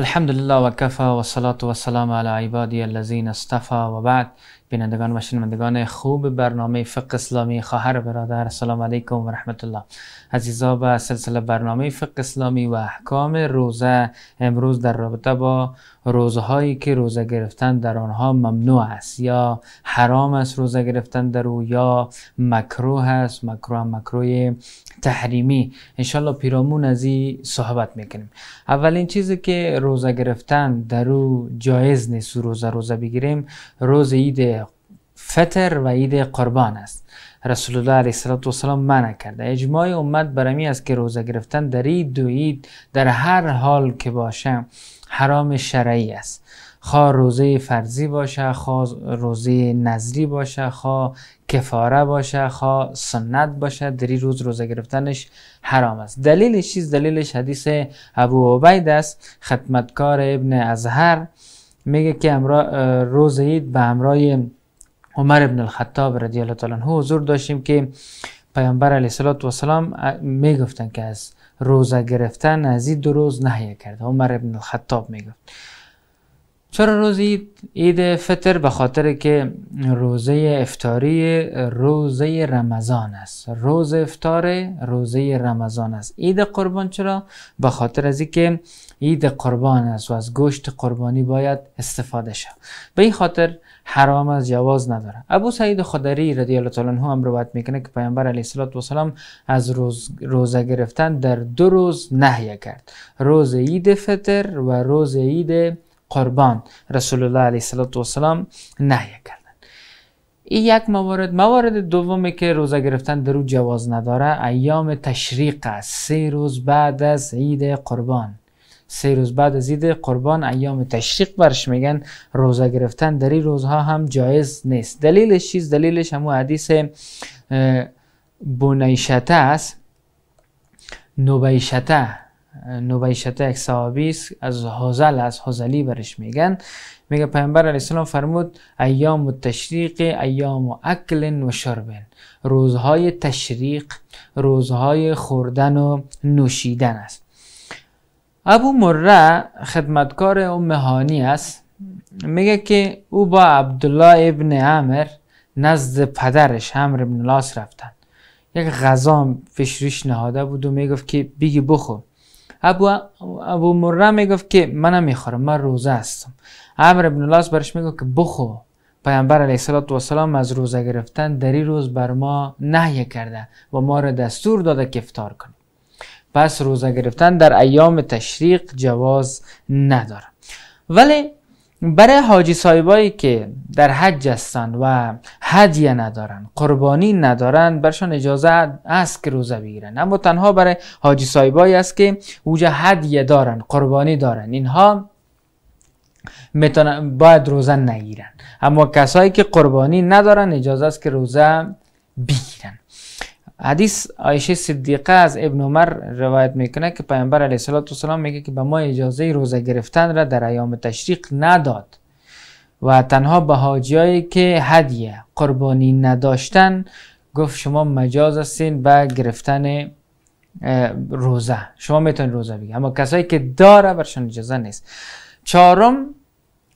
الحمد لله و کفا و صلات و سلام علی عبادی الذین استفا و بعد بینندگان و شنوندگان خوب برنامه فقه اسلامی خواهر برادر سلام علیکم و رحمت الله عزیزا به سلسله برنامه فقه اسلامی و احکام روزه امروز در رابطه با روزهایی که روزه گرفتن در آنها ممنوع است یا حرام است روزه گرفتن در او یا مکروه است مکروه مکروه تحریمی انشالله پیرامون از این صحبت میکنیم اولین چیزی که روزه گرفتن در او جایز نیست روزه روزه بگیریم روز عید فطر و عید قربان است رسول الله علیه السلام منع کرده اجماع امت برمی است که روزه گرفتن در عید دو عید در هر حال که باشه حرام شرعی است خواه روزه فرضی باشه خواه روزه نظری باشه خواه کفاره باشه خواه سنت باشه در روز روزه گرفتنش حرام است دلیلش چیز دلیلش حدیث ابو عبید است خدمتکار ابن ازهر میگه که امرا روز به همراه عمر ابن الخطاب رضی الله تعالی عنه حضور داشتیم که پیامبر علیه السلام میگفتن که از روزه گرفتن از این دو روز نهی کرده عمر ابن الخطاب میگفت چرا روزی عید فطر به خاطر که روزه افتاری روزه رمضان است روز افتار روزه رمضان است عید قربان چرا به خاطر از اینکه عید قربان است و از گوشت قربانی باید استفاده شد به این خاطر حرام از جواز نداره ابو سعید خدری رضی الله تعالی عنه هم روایت میکنه که پیامبر علیه الصلاه و از روز روزه گرفتن در دو روز نهی کرد روز عید فطر و روز عید قربان رسول الله علیه السلام نهی کردن این یک موارد موارد دومی که روزه گرفتن در او جواز نداره ایام تشریق است سه روز بعد از عید قربان سه روز بعد از عید قربان ایام تشریق برش میگن روزه گرفتن در این روزها هم جایز نیست دلیلش چیز دلیلش همون حدیث بنیشته است نوبیشته نوبیشته یک از حوزل از حوزلی برش میگن میگه پیامبر علیه السلام فرمود ایام و تشریق ایام و و شربن روزهای تشریق روزهای خوردن و نوشیدن است ابو مره خدمتکار امهانی است میگه که او با عبدالله ابن عمر نزد پدرش عمر ابن لاس رفتن یک غذا فشریش نهاده بود و میگفت که بگی بخو ابو ابو مره میگفت که من نمیخورم من روزه هستم عمر ابن لاس برش میگفت که بخو پیامبر علیه السلام از روزه گرفتن در این روز بر ما نهی کرده و ما را دستور داده که افطار کنیم پس روزه گرفتن در ایام تشریق جواز نداره ولی برای حاجی سایبایی که در حج هستند و هدیه ندارن قربانی ندارن برشان اجازه است که روزه بگیرن اما تنها برای حاجی سایبایی است که اوجه هدیه دارن قربانی دارن اینها میتونن باید روزه نگیرن اما کسایی که قربانی ندارن اجازه است که روزه بگیرن حدیث عایشه صدیقه از ابن عمر روایت میکنه که پیامبر علیه السلام میگه که به ما اجازه روزه گرفتن را در ایام تشریق نداد و تنها به حاجیایی که هدیه قربانی نداشتن گفت شما مجاز هستین به گرفتن روزه شما میتونید روزه بگیرید اما کسایی که داره برشون اجازه نیست چهارم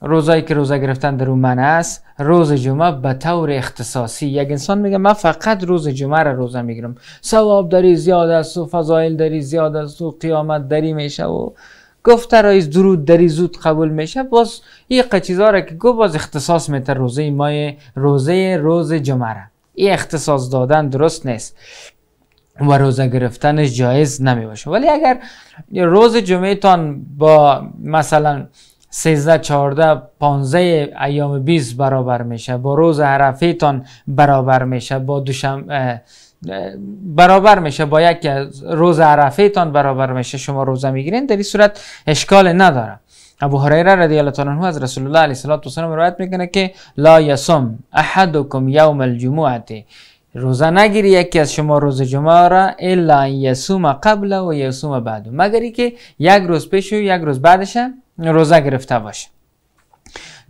روزایی که روزه گرفتن در من است روز جمعه به طور اختصاصی یک انسان میگه من فقط روز جمعه رو روزه میگیرم ثواب داری زیاد است و فضایل داری زیاد است و قیامت داری میشه و گفته رای درود داری زود قبول میشه باز این قچیزا را که گفت باز اختصاص میتر روزه مای روزه روز جمعه را این اختصاص دادن درست نیست و روزه گرفتنش جایز نمی باشه ولی اگر روز جمعه تان با مثلا 13 14 15 ایام 20 برابر میشه با روز عرفه برابر میشه با دوشم برابر میشه با یک روز عرفه تان برابر میشه شما روزه میگیرین در این صورت اشکال نداره ابو هریره رضی الله تعالی عنه از رسول الله علیه الصلاه و السلام روایت میکنه که لا یصم احدکم یوم الجمعه روزه نگیری یکی از شما روز جمعه را الا یصوم قبل و یصوم بعد مگر که یک روز پیش و یک روز بعدش روزه گرفته باشه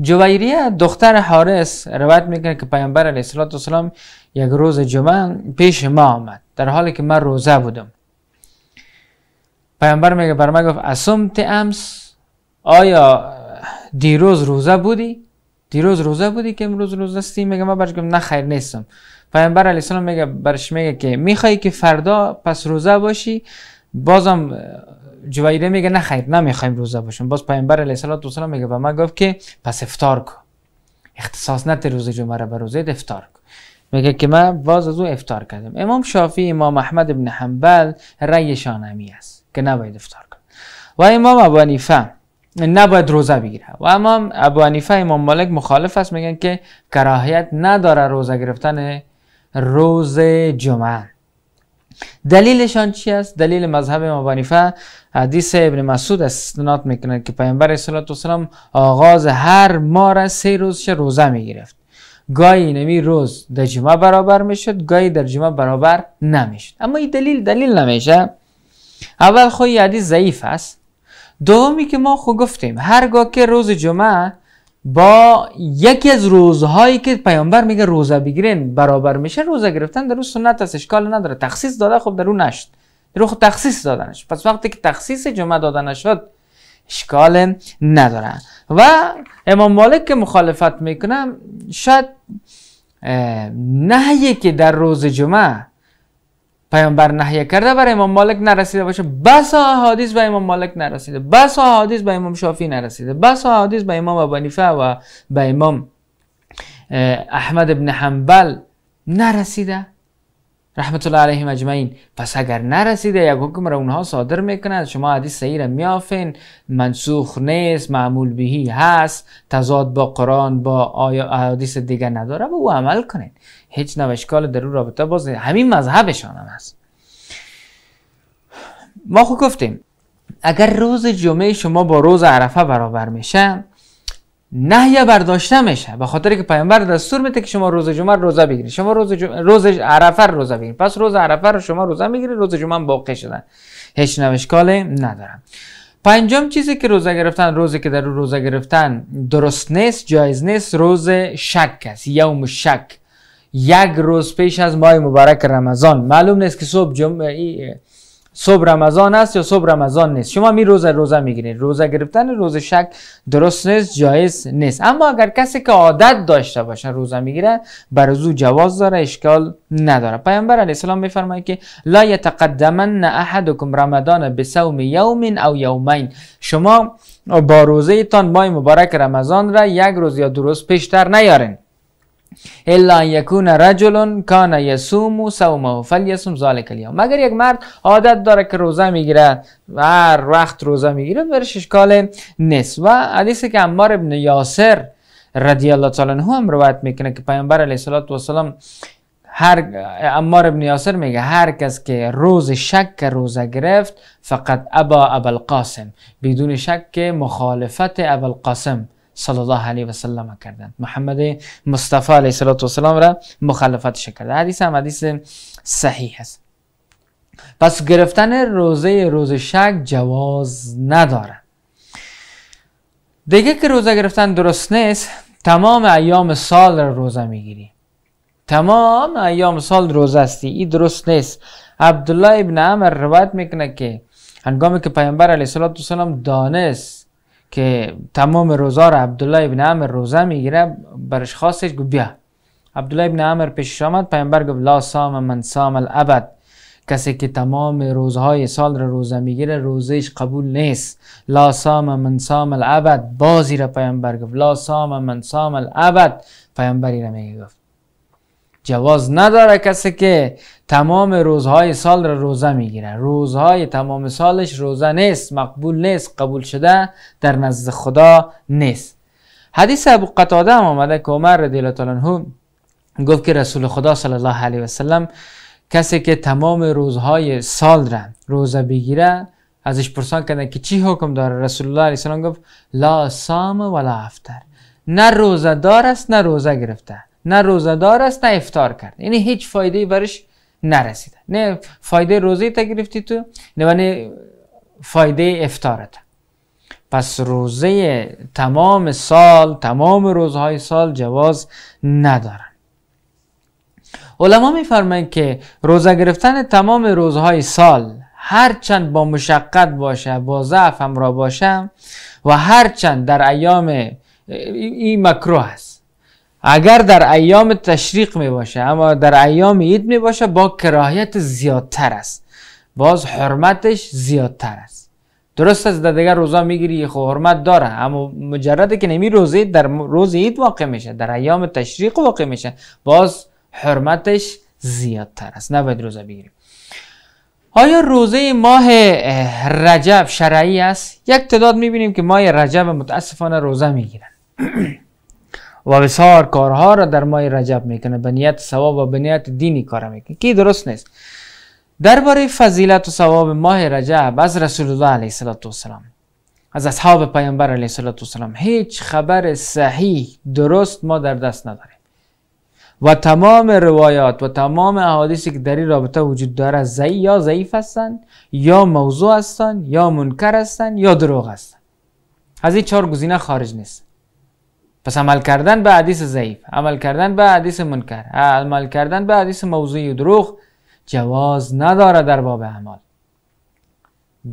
جویریه دختر حارس روایت میکنه که پیامبر علیه السلام یک روز جمعه پیش ما آمد در حالی که من روزه بودم پیامبر میگه بر گفت گفت اسمت امس آیا دیروز روزه بودی دیروز روزه بودی که امروز روزه استی؟ میگه ما برش گفت نه خیر نیستم پیامبر علیه السلام میگه برش میگه که میخوای که فردا پس روزه باشی بازم جویره میگه نه خیر نمیخوایم روزه باشیم باز پیامبر علیه السلام میگه به ما گفت که پس افطار کن اختصاص نت روز جمعه را به روزه افطار کن میگه که من باز از او افتار کردم امام شافی امام احمد ابن حنبل رأیشان همی است که نباید افطار کن و امام ابو حنیفه نباید روزه بگیره و امام ابو حنیفه امام مالک مخالف است میگن که کراهیت نداره روزه گرفتن روز جمعه دلیلشان چی است دلیل مذهب امام حنیفه حدیث ابن مسعود استناد میکنه که پیامبر صلی الله آغاز هر ماه سه روزش روزه میگرفت گاهی نمی روز در جمعه برابر میشد گاهی در جمعه برابر نمیشد اما این دلیل دلیل نمیشه اول خود خب حدیث ضعیف است دومی که ما خود خب گفتیم هرگاه که روز جمعه با یکی از روزهایی که پیامبر میگه روزه بگیرین برابر میشه روزه گرفتن در اون سنت است اشکال نداره تخصیص داده خب در اون نشد رو خود تخصیص دادنش پس وقتی که تخصیص جمعه دادن شد اشکال نداره و امام مالک که مخالفت میکنه شاید نهی که در روز جمعه پیامبر نهی کرده برای امام مالک نرسیده باشه بس احادیث به امام مالک نرسیده بس احادیث به امام شافی نرسیده بس احادیث به امام ابنیفه و به امام احمد ابن حنبل نرسیده رحمت الله علیهم اجمعین پس اگر نرسیده یک حکم را اونها صادر میکنند شما حدیث صحیح را میافین منسوخ نیست معمول بهی هست تضاد با قرآن با آیا حدیث دیگه نداره او عمل کنین هیچ نوشکال در اون رابطه باز همین مذهبشان هم هست ما خود خب گفتیم اگر روز جمعه شما با روز عرفه برابر میشن نهی برداشته به خاطر که پیامبر دستور میده که شما روز جمعه روزه بگیرید شما روز جمعه روز عرفه روزه بگیرید پس روز عرفه رو شما روزه میگیرید روز جمعه باقی شدن هیچ نوشکال ندارم پنجم چیزی که روزه گرفتن روزی که در روزه گرفتن درست نیست جایز نیست روز شک است یوم شک یک روز پیش از ماه مبارک رمضان معلوم نیست که صبح جمعه صبح رمضان است یا صبح رمضان نیست شما می روزه روزه میگیرید روزه گرفتن روز شک درست نیست جایز نیست اما اگر کسی که عادت داشته باشه روزه میگیره بر او جواز داره اشکال نداره پیامبر علیه السلام میفرماید که لا یتقدمن احدکم رمضان بصوم یوم او یومین شما با روزه تان ماه مبارک رمضان را یک روز یا دو روز پیشتر نیارین الا یکون رجل کان یصوم صومه فلیسوم ذلک الیوم مگر یک مرد عادت داره که روزه میگیره و هر وقت روزه میگیره برش اشکال نیست و حدیثی که عمار ابن یاسر رضی الله هم روایت میکنه که پیامبر علیه السلام هر عمار ابن یاسر میگه هر کس که روز شک روزه گرفت فقط ابا القاسم بدون شک مخالفت القاسم صلی الله علیه و سلم کردن محمد مصطفی علیه سلام را مخالفتش کرد حدیث هم حدیث صحیح است پس گرفتن روزه روز شک جواز نداره دیگه که روزه گرفتن درست نیست تمام ایام سال را روزه میگیری تمام ایام سال روزه استی این درست نیست عبدالله ابن عمر روایت میکنه که هنگامی که پیامبر علیه السلام دانست که تمام روزا را عبدالله ابن عمر روزه میگیره برش خاصش گو بیا عبدالله ابن عمر پیشش آمد پیامبر گفت لا سام من سام الابد کسی که تمام روزهای سال را روزه میگیره روزش قبول نیست لا سام من سام الابد بازی را پیامبر گفت لا سام من سام الابد پیامبری را میگفت جواز نداره کسی که تمام روزهای سال را روزه میگیره روزهای تمام سالش روزه نیست مقبول نیست قبول شده در نزد خدا نیست حدیث ابو قتاده هم آمده که عمر رضی الله گفت که رسول خدا صلی الله علیه و سلم کسی که تمام روزهای سال را روزه بگیره ازش پرسان کردن که چی حکم داره رسول الله علیه و سلم گفت لا سام ولا افتر نه روزه دار است نه روزه گرفته نه روزدار است نه افتار کرد یعنی هیچ فایده برش نرسیده نه فایده روزه تا گرفتی تو نه فایده افتارت پس روزه تمام سال تمام روزهای سال جواز ندارن علما میفرمایند که روزه گرفتن تمام روزهای سال هرچند با مشقت باشه با ضعف را باشه و هرچند در ایام این مکروه است اگر در ایام تشریق می باشه اما در ایام عید می باشه با کراهیت زیادتر است باز حرمتش زیادتر است درست است در دیگر روزا میگیری خب حرمت داره اما مجرد که نمی روزه در روز عید واقع میشه در ایام تشریق واقع میشه باز حرمتش زیادتر است نباید روزه بگیریم آیا روزه ماه رجب شرعی است؟ یک تعداد می میبینیم که ماه رجب متاسفانه روزه میگیرن و بسیار کارها را در ماه رجب میکنه به نیت ثواب و به دینی کار میکنه کی درست نیست درباره فضیلت و ثواب ماه رجب از رسول الله علیه السلام از اصحاب پیامبر علیه سلام هیچ خبر صحیح درست ما در دست نداریم و تمام روایات و تمام احادیثی که در این رابطه وجود داره ضعیف یا ضعیف هستند یا موضوع هستند یا منکر هستند یا دروغ هستند از این چهار گزینه خارج نیست پس عمل کردن به حدیث ضعیف عمل کردن به حدیث منکر عمل کردن به حدیث موضوعی دروغ جواز نداره در باب اعمال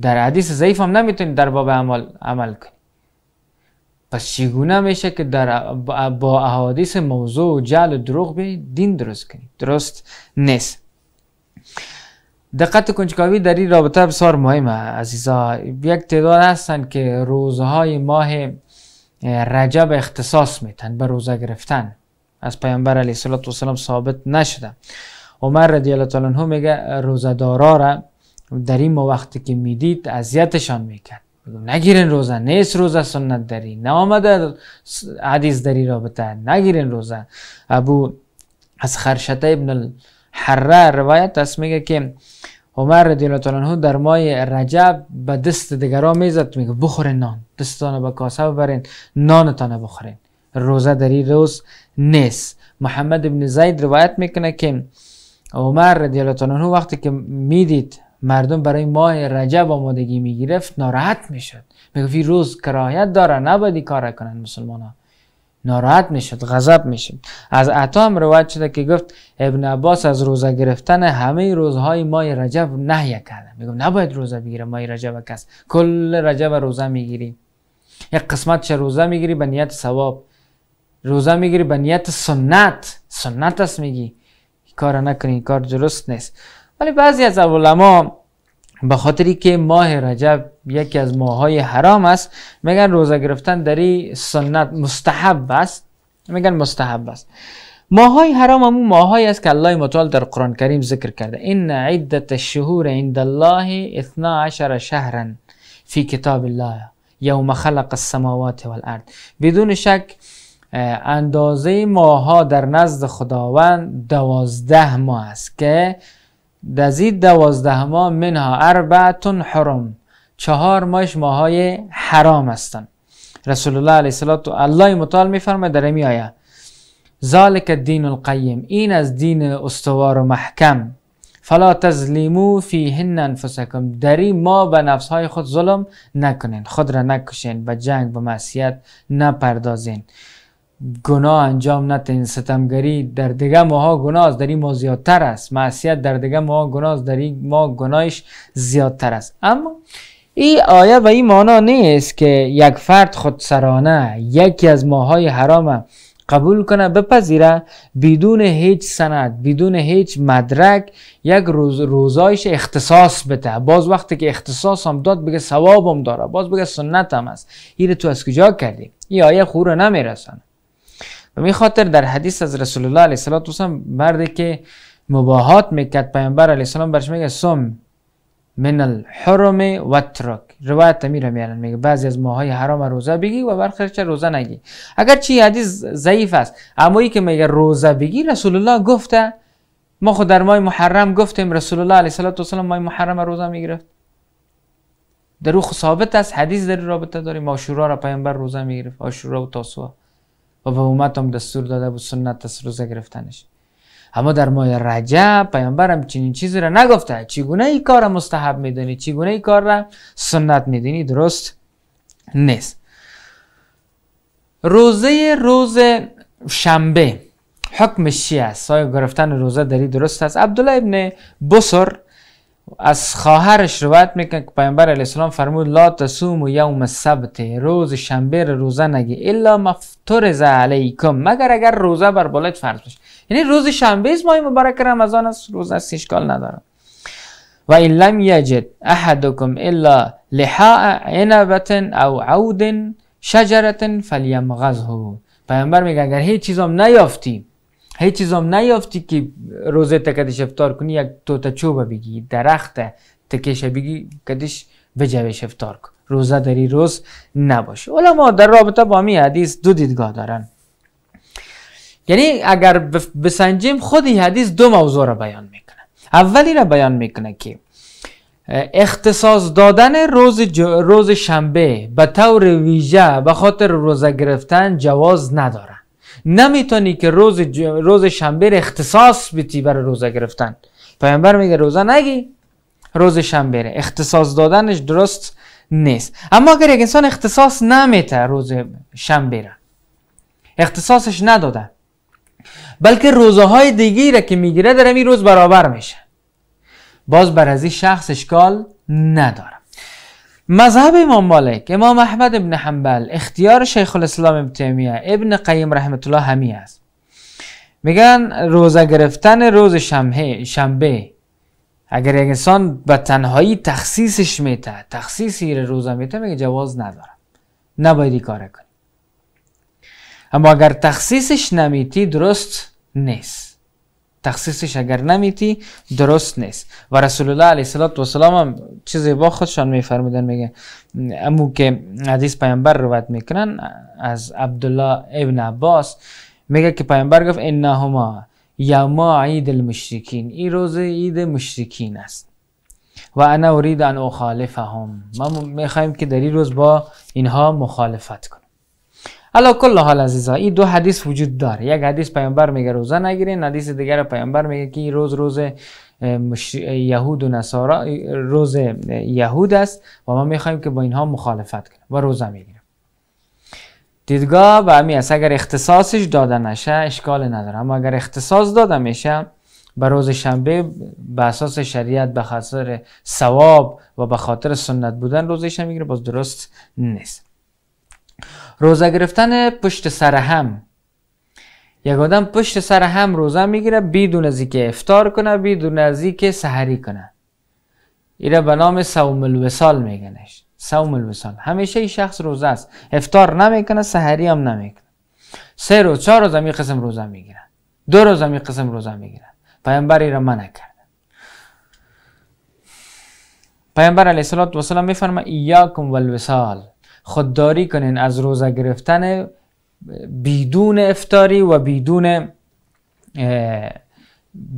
در حدیث ضعیف هم نمیتونی در باب عمل عمل کنی پس چگونه میشه که در با احادیث موضوع و جعل و دروغ به دین درست کنی درست نیست دقت کنجکاوی در این رابطه بسیار مهمه عزیزا یک تعداد هستند که روزهای ماه رجب اختصاص میتن به روزه گرفتن از پیامبر علیه السلام ثابت نشده عمر رضی الله تعالی عنه میگه دارا را در این وقتی که میدید اذیتشان میکرد نگیرین روزه نیست روزه سنت داری نه آمده حدیث داری رابطه نگیرین روزه ابو از خرشته ابن الحره روایت است میگه که عمر رضی الله در ماه رجب به دست دیگران میزد میگه بخورین نان دستانه به کاسه ببرین نانتان بخورین روزه در این روز نیست محمد ابن زید روایت میکنه که عمر رضی الله وقتی که میدید مردم برای ماه رجب آمادگی میگرفت ناراحت میشد میگفت این روز کراهیت داره نباید کار کنن مسلمان ها ناراحت میشد غضب میشد از عطا هم روایت شده که گفت ابن عباس از روزه گرفتن همه روزهای ماه رجب نهی کرده میگم نباید روزه بگیره ماه رجب کس کل رجب روزه میگیری یک قسمت چه روزه میگیری به نیت ثواب روزه میگیری به نیت سنت سنت است میگی کار نکنی کار درست نیست ولی بعضی از علما به خاطری که ماه رجب یکی از ماهای حرام است میگن روزه گرفتن این سنت مستحب است میگن مستحب است ماهای حرام همون ماهایی است که الله متعال در قرآن کریم ذکر کرده این عدت الشهور عند الله 12 شهرا فی کتاب الله یوم خلق السماوات والارض بدون شک اندازه ماها در نزد خداوند دوازده ماه است که دزید ماه منها اربعتون حرم چهار ماهش ماهای حرام هستند رسول الله علیه الصلاه و الله متعال فرمه در این آیه ذالک الدین القیم این از دین استوار و محکم فلا تظلمو فیهن انفسکم دری ما به نفسهای خود ظلم نکنین خود را نکشین به جنگ به معصیت نپردازین گناه انجام نتین ستمگری در دیگه ماها گناه است در این ما زیادتر است معصیت در دیگه ماها گناه است در این ما گناهش زیادتر است اما این آیه و این مانا نیست که یک فرد خود سرانه یکی از ماهای حرام قبول کنه بپذیره بدون هیچ سند بدون هیچ مدرک یک روز روزایش اختصاص بده باز وقتی که اختصاص هم داد بگه ثوابم داره باز بگه سنت هم است این تو از کجا کردی این آیه خور نمیرسانه و می خاطر در حدیث از رسول الله علیه السلام مردی که مباهات میکرد پیامبر علیه السلام برش میگه سم من الحرم و ترک روایت میره میارن یعنی میگه بعضی از ماهای حرام روزه بگی و برخی چه روزه نگی اگر چی حدیث ضعیف است اما ای که میگه روزه بگی رسول الله گفته ما خود در ماه محرم گفتیم رسول الله علیه السلام ماه محرم روزه میگرفت در او ثابت است حدیث در رابطه داریم آشورا را پیامبر روزه میگرفت آشورا و تاسوعا و به هم دستور داده بود سنت از روزه گرفتنش اما در ماه رجب پیامبرم چنین چیزی را نگفته چگونه این کار مستحب میدونی چگونه این کار را سنت میدونی درست نیست روزه روز شنبه حکم شیعه است گرفتن روزه داری درست است عبدالله ابن بسر از خواهرش روایت میکنه که پیامبر علیه السلام فرمود لا تصوم یوم السبت روز شنبه رو روزه نگی الا ز علیکم مگر اگر روزه بر بالات فرض بشه یعنی روز شنبه از ماه مبارک رمضان است روزه است اشکال نداره و ان لم یجد احدکم الا لحاء عنبه او عود شجره فلیمغزه پیامبر میگه اگر هیچ چیزم نیافتی هیچ چیز هم نیافتی که روزه تکدش افتار کنی یک توتا چوبه بگی درخت تکش بگی کدش بجوش افتار کن روزه داری روز نباشه علما در رابطه با می حدیث دو دیدگاه دارن یعنی اگر بسنجیم خود این حدیث دو موضوع را بیان میکنه اولی را بیان میکنه که اختصاص دادن روز, روز شنبه به طور ویژه به خاطر روزه گرفتن جواز نداره نمیتونی که روز, ج... روز شنبه رو اختصاص بتی برای روزه گرفتن پیامبر میگه روزه نگی روز شنبه رو اختصاص دادنش درست نیست اما اگر یک انسان اختصاص نمیته روز شنبه را اختصاصش نداده بلکه روزه های دیگی را که میگیره در این روز برابر میشه باز بر از این شخص اشکال نداره مذهب امام مالک امام احمد ابن حنبل اختیار شیخ الاسلام ابن تیمیه ابن قیم رحمت الله همی است میگن روزه گرفتن روز شنبه اگر یک انسان به تنهایی تخصیصش میته تخصیص روزه میته میگه جواز ندارم نباید کار کنی اما اگر تخصیصش نمیتی درست نیست تخصیصش اگر نمیتی درست نیست و رسول الله علیه و سلام هم چیز با خودشان میفرمودن میگه امو که حدیث پیامبر روایت میکنن از عبدالله ابن عباس میگه که پیامبر گفت انهما ما عید المشرکین این روز عید مشرکین است و انا ارید ان اخالفهم ما میخوایم که در این روز با اینها مخالفت کنیم علا کل حال عزیزا این دو حدیث وجود داره یک حدیث پیامبر میگه روزه نگیرین حدیث دیگر پیامبر میگه که روز روز یهود و نصارا روز یهود است و ما میخوایم که با اینها مخالفت کنیم و روزه میگیریم دیدگاه به همین است اگر اختصاصش داده نشه اشکال نداره اما اگر اختصاص داده میشه به روز شنبه به اساس شریعت به خاطر ثواب و به خاطر سنت بودن روزش میگیره باز درست نیست روزه گرفتن پشت سر هم یک آدم پشت سر هم روزه میگیره بدون از که افتار کنه بدون از که سحری کنه ایره به نام سوم الوسال میگنش سوم الوسال همیشه این شخص روزه است افتار نمیکنه سحری هم نمیکنه سه روز چهار روز می قسم روزه میگیره دو روز می قسم روزه میگیره پیامبر ایره منع کرد پیامبر علیه السلام میفرما ایاکم والوسال خودداری کنین از روزه گرفتن بدون افتاری و بدون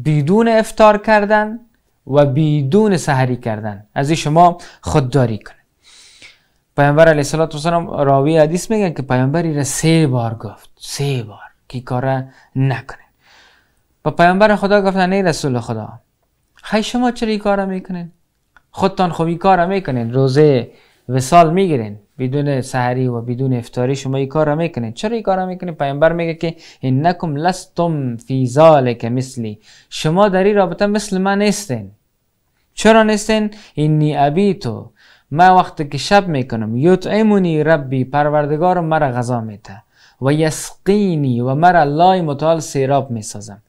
بدون افتار کردن و بدون سحری کردن از این شما خودداری کنید پیامبر علیه الصلاه و السلام راوی حدیث میگن که پیامبری را سه بار گفت سه بار کی کار نکنه با پیامبر خدا گفتن ای رسول خدا خی شما چرا این کار میکنین خودتان خوبی کار میکنین روزه وسال میگیرین بدون سحری و بدون افتاری شما این کار را میکنید چرا این کار را میکنید پیامبر میگه که انکم لستم فی ذلک مثلی شما در این رابطه مثل من نیستین چرا نیستین اینی ابیتو ما وقتی که شب میکنم یطعمونی ربی پروردگارم مرا غذا میده و یسقینی و مرا الله متعال سیراب میسازم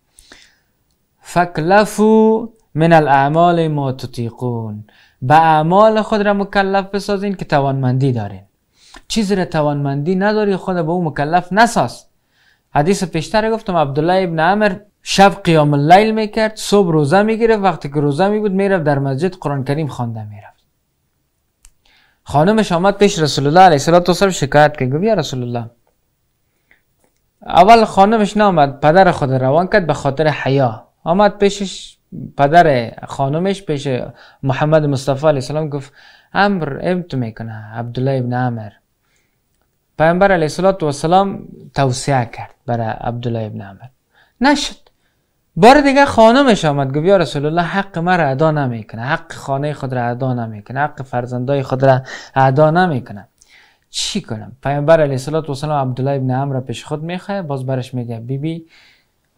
فکلفو من الاعمال ما تطیقون به اعمال خود را مکلف بسازین که توانمندی دارین چیزی را توانمندی نداری خود به او مکلف نساز حدیث پیشتر گفتم عبدالله ابن عمر شب قیام اللیل میکرد صبح روزه میگرفت وقتی که روزه بود میرفت در مسجد قرآن کریم خوانده میرفت خانمش آمد پیش رسول الله علیه السلام شکایت که گفت رسول الله اول خانمش نامد پدر خود روان کرد به خاطر حیا آمد پیشش پدر خانمش پیش محمد مصطفی علیه السلام گفت امر امت میکنه عبدالله ابن عمر پیامبر علیه سلام توصیه کرد برای عبدالله ابن عمر نشد بار دیگه خانمش آمد گفت یا رسول الله حق مرا ادا نمیکنه حق خانه خود را ادا نمیکنه حق فرزندای خود را ادا نمیکنه چی کنم پیامبر علیه السلام عبدالله ابن عمر پیش خود میخواه باز برش میگه بیبی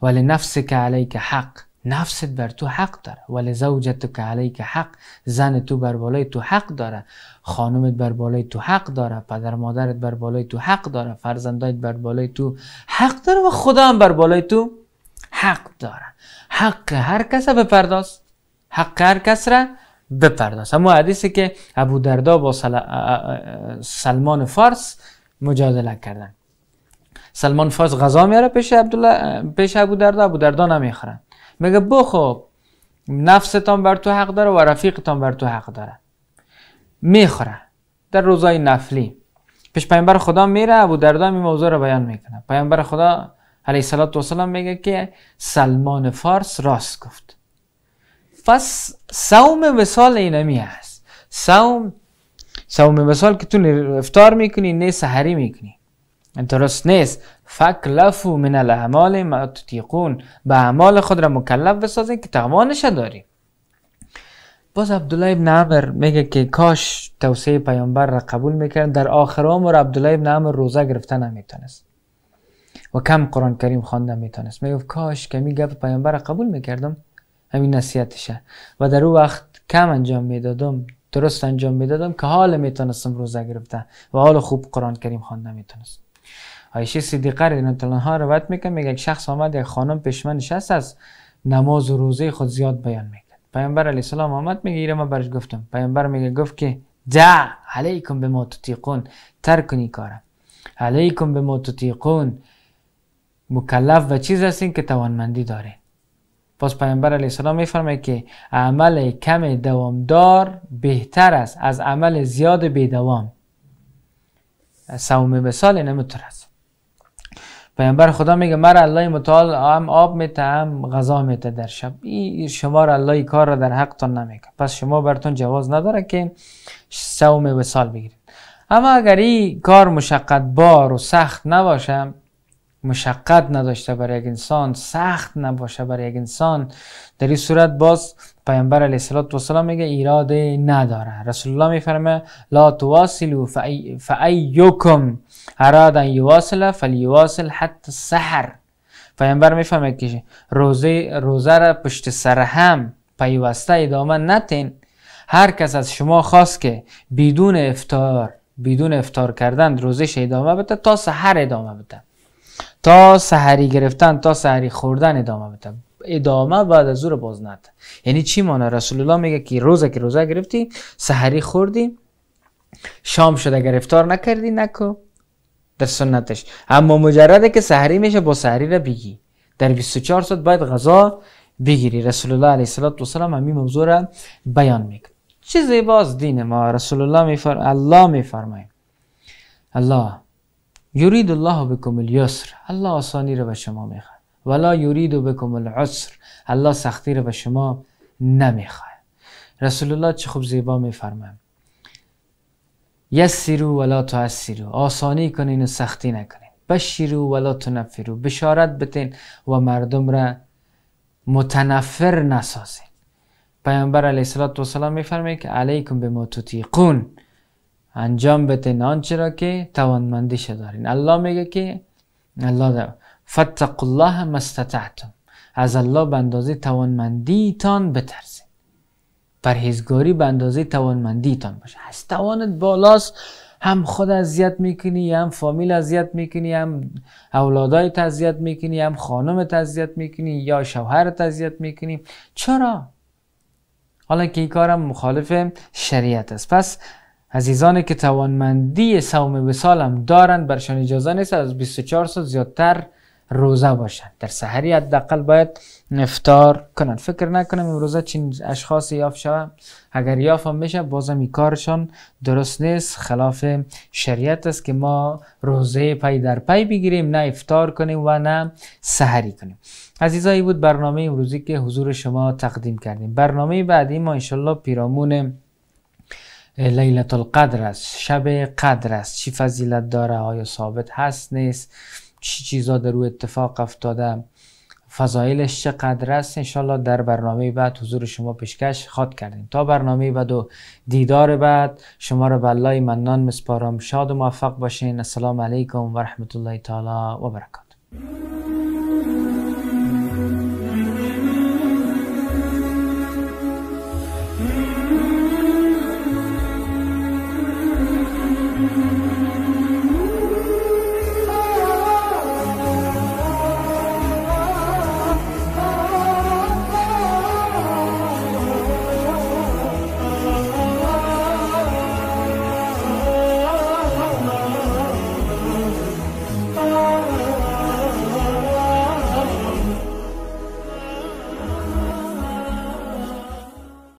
ولی نفس که علیک حق نفست بر تو حق داره ولی زوجت که علیک حق زن تو بر بالای تو حق داره خانمت بر بالای تو حق داره پدر مادرت بر بالای تو حق داره فرزندایت بر بالای تو حق داره و خدا هم بر بالای تو حق داره حق هر کس بپرداز حق هر کس را بپرداز اما حدیثی که ابو دردا با سلمان فارس مجادله کردن سلمان فارس غذا میاره پیش عبدالله پیش ابو دردا ابو دردا نمیخورن میگه بخوب نفستان بر تو حق داره و رفیقتان بر تو حق داره میخوره در روزای نفلی پیش پیامبر خدا میره ابو دردا این موضوع رو بیان میکنه پیامبر خدا علیه الصلاه و میگه که سلمان فارس راست گفت پس سوم این اینمی است سوم سوم وسال که تو افتار میکنی نه سحری میکنی درست نیست فکلفو من الاعمال ما تطیقون به اعمال خود را مکلف بسازین که توانش داری باز عبدالله ابن عمر میگه که کاش توصیه پیامبر را قبول میکرد در آخر عمر عبدالله ابن عمر روزه گرفته نمیتونست و کم قرآن کریم خوانده میتونست میگفت کاش کمی گپ پیامبر را قبول میکردم همین نصیحتشه و در او وقت کم انجام میدادم درست انجام میدادم که حال میتونستم روزه گرفته و حال خوب قرآن کریم خوانده میتونست عایشه صدیقه رضی الله روایت میکنه میگه یک شخص آمد یک خانم پیش من نشست از نماز و روزه خود زیاد بیان میکرد پیامبر علیه السلام آمد میگه ایره ما برش گفتم پیامبر میگه گفت که دع علیکم به ما تطیقون ترک کنی کارم علیکم به ما تطیقون مکلف و چیز هستین که توانمندی داره پس پیامبر علیه السلام میفرمه که عمل کم دوامدار بهتر است از عمل زیاد بی دوام سوم به سال پیامبر خدا میگه مرا الله متعال هم آب میته هم غذا میته در شب این شما را الله کار را در حقتان نمیکنه پس شما برتون جواز نداره که سوم سال بگیرید اما اگر این کار مشقت بار و سخت نباشه مشقت نداشته برای یک انسان سخت نباشه برای یک انسان در این صورت باز پیامبر علیه السلام میگه ایراد نداره رسول الله میفرمه لا تواصلوا فایکم اراد ان یواصل فلیواصل حتی السحر پیامبر میفهمه که روزه روزه را پشت سر هم پیوسته ادامه نتین هر کس از شما خواست که بدون افتار بدون افطار کردن روزش ادامه بده تا سحر ادامه بده تا سحری گرفتن تا سحری خوردن ادامه بده ادامه بعد از رو باز نده یعنی چی مانه رسول الله میگه که روزه که روزه گرفتی سحری خوردی شام شده گرفتار نکردی نکو در سنتش اما مجرده که سحری میشه با سحری رو بگی در 24 ساعت باید غذا بگیری رسول الله علیه السلام همین موضوع را بیان میکنه چیزی باز دین ما رسول الله میفر الله میفرمه الله یورید الله بکم الیسر الله آسانی رو به شما میخواد ولا یورید و بکم العسر الله سختی رو به شما نمیخواد رسول الله چه خوب زیبا میفرمه یسیرو ولا تعسیرو آسانی کنین و سختی نکنین بشیرو ولا تنفرو بشارت بتین و مردم را متنفر نسازین پیامبر علیه السلام و میفرمه که علیکم به متوتیقون انجام بتین آنچه را که توانمندیش دارین الله میگه که الله فتق الله استطعتم از الله به اندازه توانمندیتان بترسید پرهیزگاری به اندازه توانمندیتان باشه از توانت بالاست هم خود اذیت میکنی هم فامیل اذیت میکنی هم اولادایت اذیت میکنی هم خانم اذیت میکنی یا شوهرت اذیت میکنی چرا حالا که این کارم مخالف شریعت است پس عزیزانی که توانمندی سوم به دارند، دارن برشان اجازه نیست از 24 سال زیادتر روزه باشن در سحری حداقل باید افطار کنن فکر نکنم امروز چین اشخاصی یاف شوم اگر هم بشه بازم کارشان درست نیست خلاف شریعت است که ما روزه پی در پی بگیریم نه افطار کنیم و نه سحری کنیم عزیزایی بود برنامه امروزی که حضور شما تقدیم کردیم برنامه بعدی ما انشالله پیرامون لیلت القدر است شب قدر است چی فضیلت داره آیا ثابت هست نیست چی چیزا در رو اتفاق افتاده فضایلش چقدر است انشالله در برنامه بعد حضور شما پیشکش خواد کردیم تا برنامه بعد و دیدار بعد شما رو به الله منان مسپارم شاد و موفق باشین السلام علیکم و رحمت الله تعالی و برکات